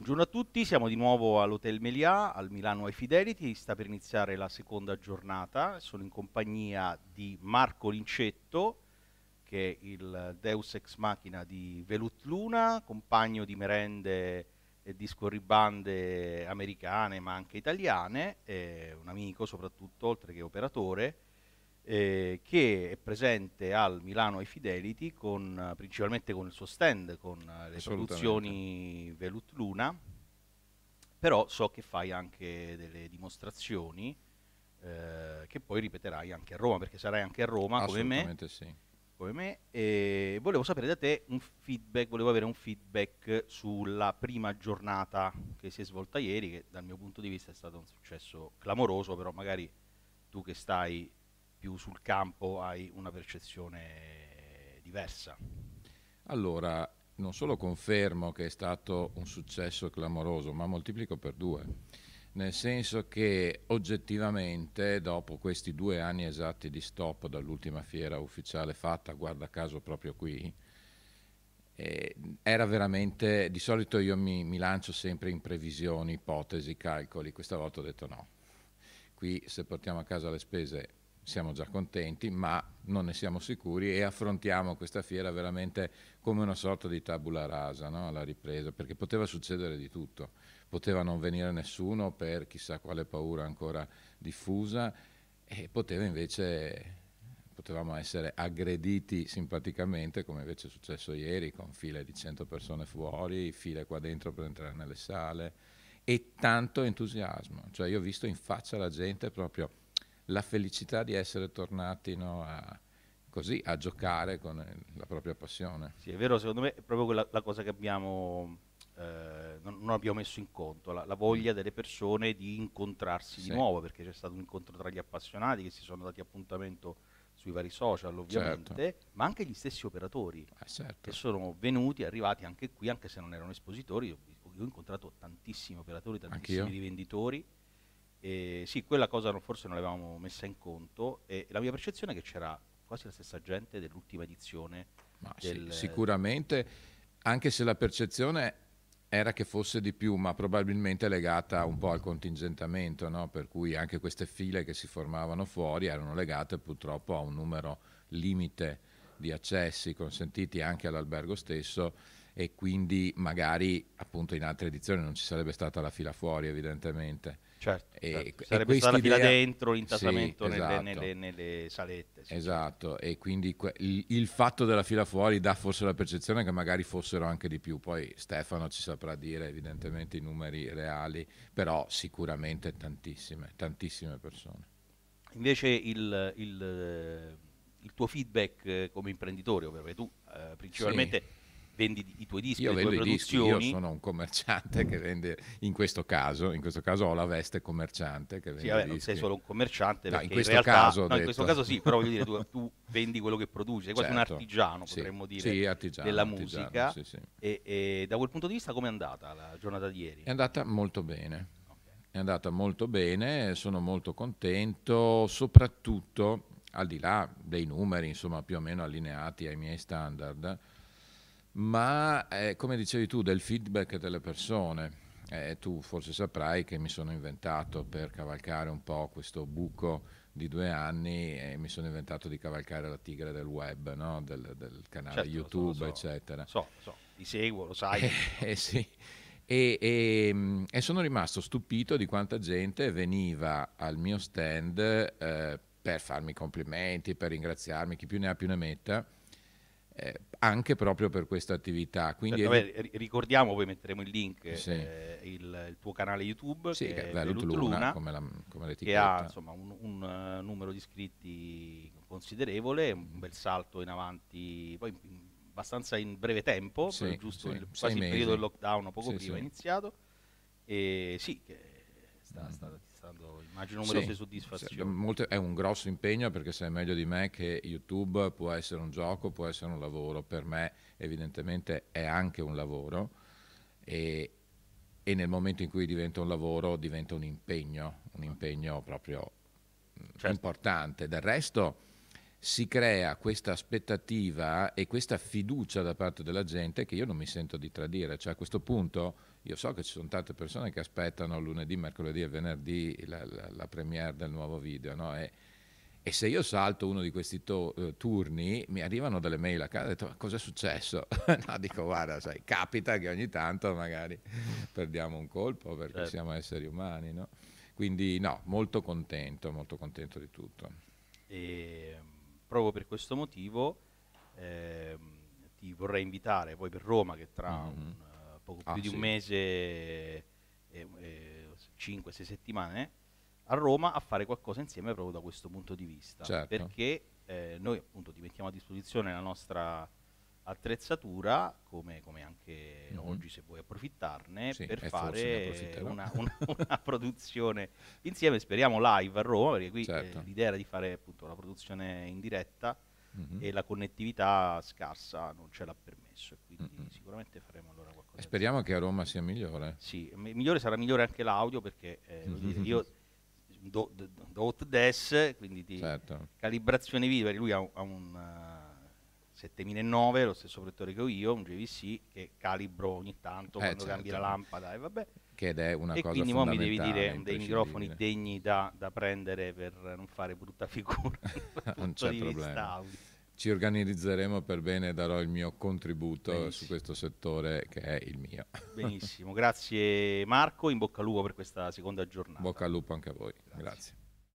Buongiorno a tutti, siamo di nuovo all'Hotel Melià, al Milano ai Fidelity, sta per iniziare la seconda giornata, sono in compagnia di Marco Lincetto, che è il Deus Ex Machina di Velut Luna, compagno di merende e di scorribande americane ma anche italiane, un amico soprattutto, oltre che operatore, eh, che è presente al Milano ai Fidelity con, principalmente con il suo stand, con eh, le produzioni Velut Luna, però so che fai anche delle dimostrazioni eh, che poi ripeterai anche a Roma, perché sarai anche a Roma come me. Sì. Come me e volevo sapere da te un feedback, volevo avere un feedback sulla prima giornata che si è svolta ieri, che dal mio punto di vista è stato un successo clamoroso, però magari tu che stai più sul campo hai una percezione diversa. Allora, non solo confermo che è stato un successo clamoroso, ma moltiplico per due, nel senso che oggettivamente dopo questi due anni esatti di stop dall'ultima fiera ufficiale fatta, guarda caso proprio qui, eh, era veramente, di solito io mi, mi lancio sempre in previsioni, ipotesi, calcoli, questa volta ho detto no. Qui se portiamo a casa le spese siamo già contenti, ma non ne siamo sicuri e affrontiamo questa fiera veramente come una sorta di tabula rasa no? alla ripresa, perché poteva succedere di tutto, poteva non venire nessuno per chissà quale paura ancora diffusa e poteva invece potevamo essere aggrediti simpaticamente, come invece è successo ieri, con file di 100 persone fuori, file qua dentro per entrare nelle sale, e tanto entusiasmo. Cioè io ho visto in faccia la gente proprio la felicità di essere tornati no, a, così, a giocare con eh, la propria passione. Sì, è vero, secondo me è proprio quella, la cosa che abbiamo, eh, non, non, abbiamo messo in conto, la, la voglia mm. delle persone di incontrarsi sì. di nuovo, perché c'è stato un incontro tra gli appassionati che si sono dati appuntamento sui vari social ovviamente, certo. ma anche gli stessi operatori eh, certo. che sono venuti, arrivati anche qui, anche se non erano espositori, io, io ho incontrato tantissimi operatori, tantissimi Anch'io. rivenditori e eh, sì, quella cosa non, forse non l'avevamo messa in conto e la mia percezione è che c'era quasi la stessa gente dell'ultima edizione. Del, sì, sicuramente, anche se la percezione era che fosse di più, ma probabilmente legata un po' al contingentamento, no? per cui anche queste file che si formavano fuori erano legate purtroppo a un numero limite di accessi consentiti anche all'albergo stesso e quindi magari appunto in altre edizioni non ci sarebbe stata la fila fuori evidentemente. Certo, e, certo. sarebbe stata la fila idea... dentro, l'intasamento sì, esatto. nelle, nelle, nelle, salette. Sì, esatto, certo. e quindi que- il, il, fatto della fila fuori dà forse la percezione che magari fossero anche di più, poi Stefano ci saprà dire evidentemente i numeri reali, però sicuramente tantissime, tantissime persone. Invece il, il, eh, il tuo feedback eh, come imprenditore, ovvero che tu eh, principalmente... Sì vendi i tuoi dischi, io le tue produzioni. Dischi, io sono un commerciante che vende, in questo caso, in questo caso ho la veste commerciante che vende sì, vabbè, non sei solo un commerciante, no, in questo, realtà, caso, no, detto... in questo caso sì, però voglio dire, tu, tu vendi quello che produci, sei quasi certo. un artigiano, sì. potremmo dire, sì, artigiano, della artigiano, musica. Sì, e, e, da quel punto di vista com'è andata la giornata di ieri? È andata molto bene. Okay. È andata molto bene, sono molto contento, soprattutto al di là dei numeri, insomma, più o meno allineati ai miei standard, ma eh, come dicevi tu del feedback delle persone. Eh, tu forse saprai che mi sono inventato per cavalcare un po' questo buco di due anni e mi sono inventato di cavalcare la tigre del web, no? del, del, canale certo, YouTube, so, eccetera. So, so, ti seguo, lo sai. Eh, eh, sì. E, e, e, sono rimasto stupito di quanta gente veniva al mio stand eh, per farmi complimenti, per ringraziarmi, chi più ne ha più ne metta eh, anche proprio per questa attività. Quindi certo, è... vabbè, ricordiamo, poi metteremo il link, eh, sì. eh, il, il, tuo canale YouTube, sì, che è la Lut Luna, come, la, come che ha insomma, un, un eh, numero di iscritti considerevole, un mm. bel salto in avanti, poi abbastanza in breve tempo, sì, giusto il, quasi il periodo del lockdown, poco prima è iniziato, e sì, che sta, mm. sta, dando immagino numerose sì, soddisfazioni. molto, è un grosso impegno perché sai meglio di me che YouTube può essere un gioco, può essere un lavoro, per me evidentemente è anche un lavoro e, e nel momento in cui diventa un lavoro diventa un impegno, un impegno proprio mm, certo. importante. Del resto si crea questa aspettativa e questa fiducia da parte della gente che io non mi sento di tradire. Cioè a questo punto io so che ci sono tante persone che aspettano lunedì, mercoledì e venerdì la, la, la premiere del nuovo video, no? e, e, se io salto uno di questi to, eh, turni mi arrivano delle mail a casa e dico ma cosa è successo? no, dico guarda, sai, capita che ogni tanto magari perdiamo un colpo perché certo. siamo esseri umani, no? Quindi no, molto contento, molto contento di tutto. E ehm, Proprio per questo motivo eh, ti vorrei invitare poi per Roma che tra mm-hmm. un, uh, poco ah, più sì. di un mese, eh, eh, 5-6 settimane, a Roma a fare qualcosa insieme proprio da questo punto di vista. Certo. Perché eh, noi appunto ti mettiamo a disposizione la nostra attrezzatura, come, come anche mm-hmm. oggi se vuoi approfittarne, sì, per fare una, una, una produzione insieme, speriamo live a Roma, perché qui eh, certo. eh, l'idea era di fare appunto la produzione in diretta mm-hmm. e la connettività scarsa non ce l'ha permesso, quindi mm-hmm. sicuramente faremo allora qualcosa. E speriamo che a Roma sia migliore. Sì, m- migliore sarà migliore anche l'audio perché eh, mhm. io do, do, do, do des, quindi di certo. calibrazione video, lui ha, ha un... 7009, lo stesso protettore che ho io, un JVC che calibro ogni tanto eh, quando certo. cambi la lampada e vabbè. Che ed è una e cosa quindi mo mi devi dire dei microfoni degni da, da, prendere per non fare brutta figura. non c'è problema. Ci organizzeremo per bene, darò il mio contributo Benissimo. su questo settore che è il mio. Benissimo, grazie Marco, in bocca al lupo per questa seconda giornata. Bocca al lupo anche a voi, grazie. grazie.